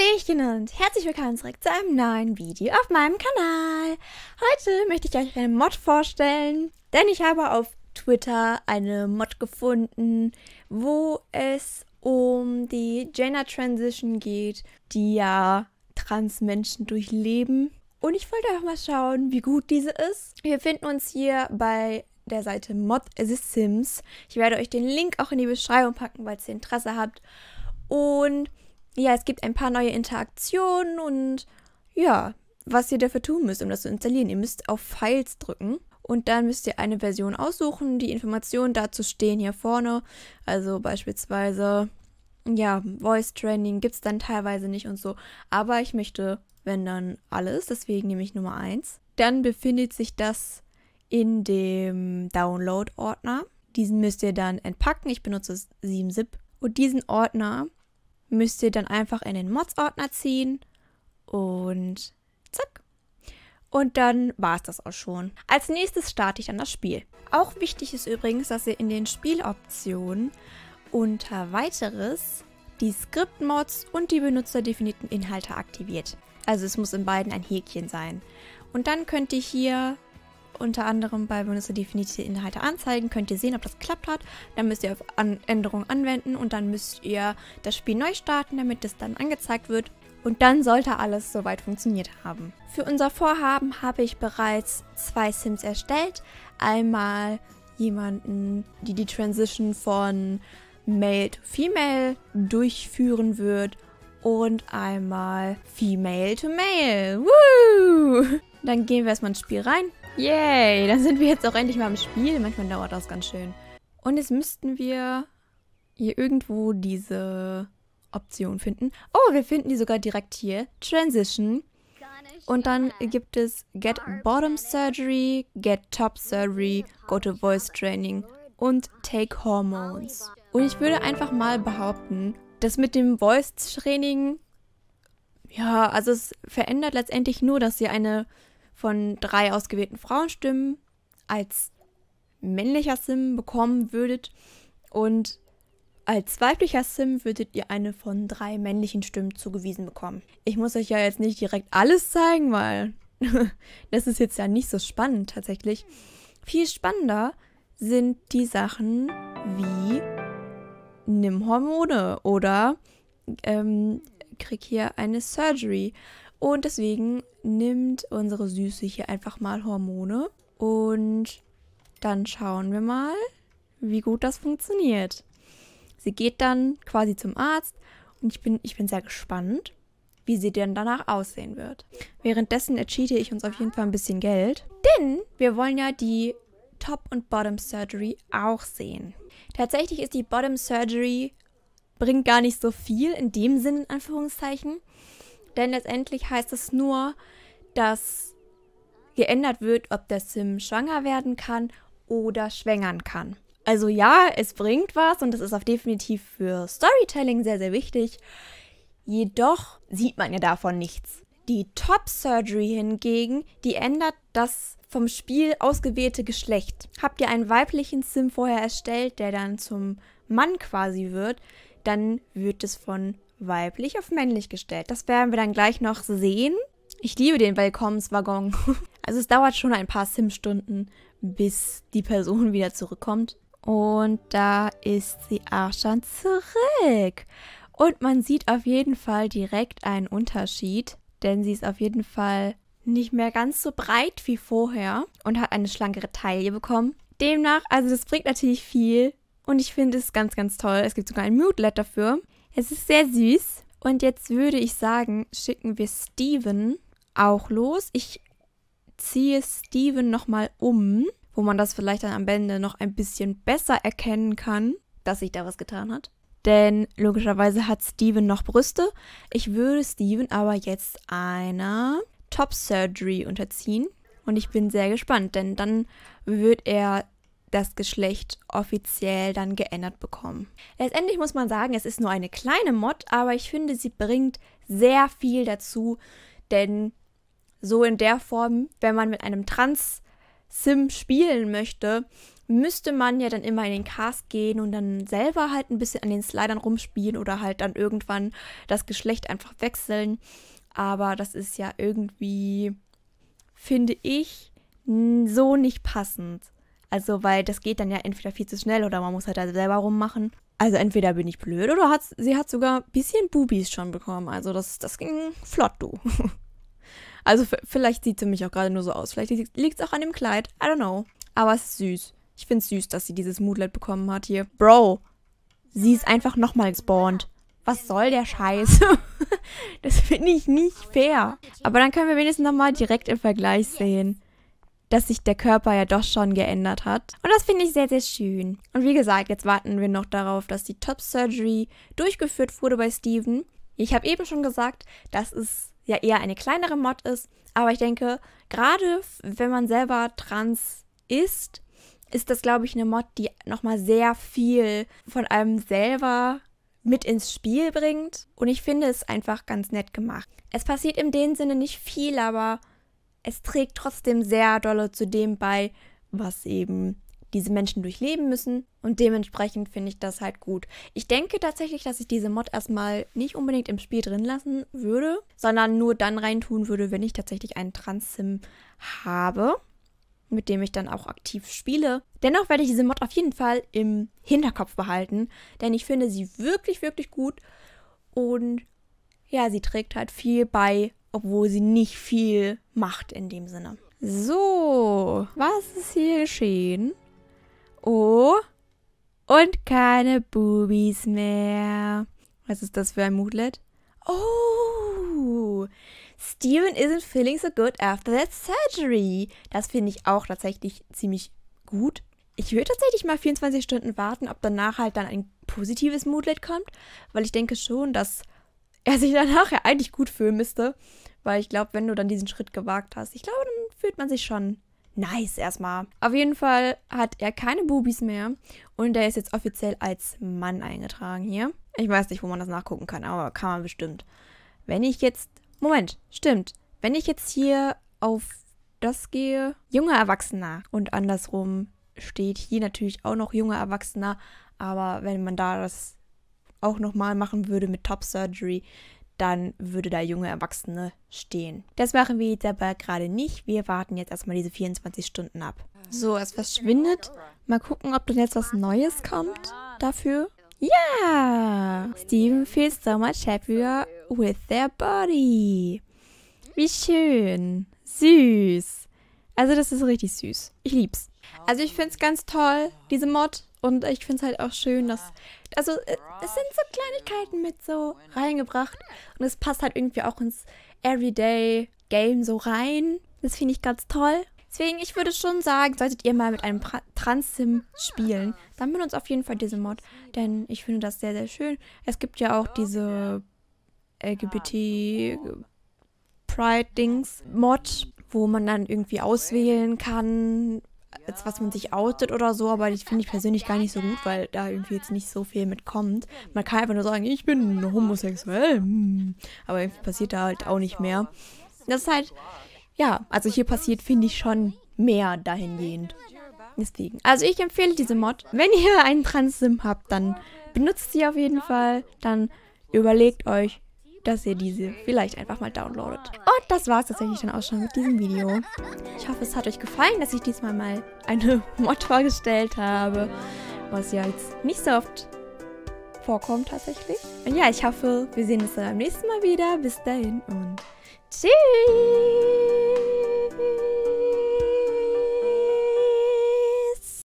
Hallöchen und herzlich willkommen zurück zu einem neuen Video auf meinem Kanal. Heute möchte ich euch eine Mod vorstellen, denn ich habe auf Twitter eine Mod gefunden, wo es um die Gender Transition geht, die ja Transmenschen durchleben. Und ich wollte auch mal schauen, wie gut diese ist. Wir finden uns hier bei der Seite Mod the Sims. Ich werde euch den Link auch in die Beschreibung packen, falls ihr Interesse habt. Und ja, es gibt ein paar neue Interaktionen und ja, was ihr dafür tun müsst, um das zu installieren. Ihr müsst auf Files drücken und dann müsst ihr eine Version aussuchen. Die Informationen dazu stehen hier vorne. Also beispielsweise, ja, Voice Training gibt es dann teilweise nicht und so. Aber ich möchte, wenn dann alles, deswegen nehme ich Nummer 1. Dann befindet sich das in dem Download-Ordner. Diesen müsst ihr dann entpacken. Ich benutze 7-Zip. Und diesen Ordner müsst ihr dann einfach in den Mods-Ordner ziehen und zack. Und dann war es das auch schon. Als nächstes starte ich dann das Spiel. Auch wichtig ist übrigens, dass ihr in den Spieloptionen unter weiteres die Skriptmods und die benutzerdefinierten Inhalte aktiviert. Also es muss in beiden ein Häkchen sein. Und dann könnt ihr hier unter anderem bei Benutzer definierte Inhalte anzeigen. Könnt ihr sehen, ob das geklappt hat. Dann müsst ihr auf An Änderungen anwenden und dann müsst ihr das Spiel neu starten, damit es dann angezeigt wird. Und dann sollte alles soweit funktioniert haben. Für unser Vorhaben habe ich bereits zwei Sims erstellt. Einmal jemanden, die die Transition von Male to Female durchführen wird und einmal Female to Male. Woo! Dann gehen wir erstmal ins Spiel rein. Yay, dann sind wir jetzt auch endlich mal im Spiel. Manchmal dauert das ganz schön. Und jetzt müssten wir hier irgendwo diese Option finden. Oh, wir finden die sogar direkt hier. Transition. Und dann gibt es Get Bottom Surgery, Get Top Surgery, Go to Voice Training und Take Hormones. Und ich würde einfach mal behaupten, dass mit dem Voice Training, ja, also es verändert letztendlich nur, dass ihr eine von drei ausgewählten Frauenstimmen als männlicher Sim bekommen würdet und als weiblicher Sim würdet ihr eine von drei männlichen Stimmen zugewiesen bekommen. Ich muss euch ja jetzt nicht direkt alles zeigen, weil das ist jetzt ja nicht so spannend tatsächlich. Viel spannender sind die Sachen wie nimm Hormone oder ähm, krieg hier eine Surgery und deswegen nimmt unsere Süße hier einfach mal Hormone. Und dann schauen wir mal, wie gut das funktioniert. Sie geht dann quasi zum Arzt und ich bin, ich bin sehr gespannt, wie sie denn danach aussehen wird. Währenddessen ercheate ich uns auf jeden Fall ein bisschen Geld, denn wir wollen ja die Top- und Bottom-Surgery auch sehen. Tatsächlich ist die Bottom-Surgery, bringt gar nicht so viel, in dem Sinne in Anführungszeichen, denn letztendlich heißt es nur, dass geändert wird, ob der Sim schwanger werden kann oder schwängern kann. Also ja, es bringt was und das ist auch definitiv für Storytelling sehr, sehr wichtig. Jedoch sieht man ja davon nichts. Die Top Surgery hingegen, die ändert das vom Spiel ausgewählte Geschlecht. Habt ihr einen weiblichen Sim vorher erstellt, der dann zum Mann quasi wird, dann wird es von weiblich auf männlich gestellt. Das werden wir dann gleich noch sehen. Ich liebe den Willkommenswaggon. Also es dauert schon ein paar Sim-Stunden, bis die Person wieder zurückkommt. Und da ist sie auch schon zurück. Und man sieht auf jeden Fall direkt einen Unterschied, denn sie ist auf jeden Fall nicht mehr ganz so breit wie vorher und hat eine schlankere Taille bekommen. Demnach, also das bringt natürlich viel und ich finde es ganz, ganz toll. Es gibt sogar ein Moodlet dafür. Es ist sehr süß. Und jetzt würde ich sagen, schicken wir Steven auch los. Ich ziehe Steven nochmal um, wo man das vielleicht dann am Ende noch ein bisschen besser erkennen kann, dass sich da was getan hat. Denn logischerweise hat Steven noch Brüste. Ich würde Steven aber jetzt einer Top Surgery unterziehen. Und ich bin sehr gespannt, denn dann wird er das Geschlecht offiziell dann geändert bekommen. Letztendlich muss man sagen, es ist nur eine kleine Mod, aber ich finde, sie bringt sehr viel dazu, denn so in der Form, wenn man mit einem Trans-Sim spielen möchte, müsste man ja dann immer in den Cast gehen und dann selber halt ein bisschen an den Slidern rumspielen oder halt dann irgendwann das Geschlecht einfach wechseln. Aber das ist ja irgendwie, finde ich, so nicht passend. Also, weil das geht dann ja entweder viel zu schnell oder man muss halt da selber rummachen. Also entweder bin ich blöd oder hat, sie hat sogar ein bisschen Bubis schon bekommen. Also das, das ging flott, du. also vielleicht sieht sie mich auch gerade nur so aus. Vielleicht liegt es auch an dem Kleid. I don't know. Aber es ist süß. Ich finde es süß, dass sie dieses Moodlet bekommen hat hier. Bro, sie ist einfach nochmal gespawnt. Was soll der Scheiß? das finde ich nicht fair. Aber dann können wir wenigstens nochmal direkt im Vergleich sehen dass sich der Körper ja doch schon geändert hat. Und das finde ich sehr, sehr schön. Und wie gesagt, jetzt warten wir noch darauf, dass die Top Surgery durchgeführt wurde bei Steven. Ich habe eben schon gesagt, dass es ja eher eine kleinere Mod ist, aber ich denke, gerade wenn man selber trans ist, ist das, glaube ich, eine Mod, die nochmal sehr viel von einem selber mit ins Spiel bringt. Und ich finde es einfach ganz nett gemacht. Es passiert in dem Sinne nicht viel, aber es trägt trotzdem sehr dolle zu dem bei, was eben diese Menschen durchleben müssen. Und dementsprechend finde ich das halt gut. Ich denke tatsächlich, dass ich diese Mod erstmal nicht unbedingt im Spiel drin lassen würde, sondern nur dann reintun würde, wenn ich tatsächlich einen Trans-Sim habe, mit dem ich dann auch aktiv spiele. Dennoch werde ich diese Mod auf jeden Fall im Hinterkopf behalten, denn ich finde sie wirklich, wirklich gut. Und ja, sie trägt halt viel bei obwohl sie nicht viel macht in dem Sinne. So, was ist hier geschehen? Oh, und keine Bubis mehr. Was ist das für ein Moodlet? Oh, Steven isn't feeling so good after that surgery. Das finde ich auch tatsächlich ziemlich gut. Ich würde tatsächlich mal 24 Stunden warten, ob danach halt dann ein positives Moodlet kommt, weil ich denke schon, dass er sich danach ja eigentlich gut fühlen müsste. Weil ich glaube, wenn du dann diesen Schritt gewagt hast, ich glaube, dann fühlt man sich schon nice erstmal. Auf jeden Fall hat er keine Bubis mehr und er ist jetzt offiziell als Mann eingetragen hier. Ich weiß nicht, wo man das nachgucken kann, aber kann man bestimmt. Wenn ich jetzt. Moment, stimmt. Wenn ich jetzt hier auf das gehe, junger Erwachsener und andersrum steht hier natürlich auch noch junger Erwachsener, aber wenn man da das auch nochmal machen würde mit Top Surgery, dann würde da junge Erwachsene stehen. Das machen wir jetzt aber gerade nicht. Wir warten jetzt erstmal diese 24 Stunden ab. So, es verschwindet. Mal gucken, ob dann jetzt was Neues kommt dafür. Ja! Steven feels so much happier with their body. Wie schön. Süß. Also das ist richtig süß. Ich lieb's. Also ich find's ganz toll, diese Mod. Und ich finde es halt auch schön, dass. Also, äh, es sind so Kleinigkeiten mit so reingebracht. Und es passt halt irgendwie auch ins Everyday-Game so rein. Das finde ich ganz toll. Deswegen, ich würde schon sagen, solltet ihr mal mit einem Trans-Sim spielen, dann benutzt auf jeden Fall diese Mod. Denn ich finde das sehr, sehr schön. Es gibt ja auch diese LGBT Pride-Dings-Mod, wo man dann irgendwie auswählen kann, als was man sich outet oder so, aber das finde ich persönlich gar nicht so gut, weil da irgendwie jetzt nicht so viel mitkommt. Man kann einfach nur sagen, ich bin homosexuell, hm. aber irgendwie passiert da halt auch nicht mehr. Das ist halt, ja, also hier passiert, finde ich, schon mehr dahingehend. Deswegen. Also ich empfehle diese Mod. Wenn ihr einen Trans-Sim habt, dann benutzt sie auf jeden Fall. Dann überlegt euch, dass ihr diese vielleicht einfach mal downloadet. Und das war es tatsächlich dann auch schon mit diesem Video. Ich hoffe, es hat euch gefallen, dass ich diesmal mal eine Mod vorgestellt habe, was ja jetzt nicht so oft vorkommt tatsächlich. Und ja, ich hoffe, wir sehen uns dann beim nächsten Mal wieder. Bis dahin und tschüss!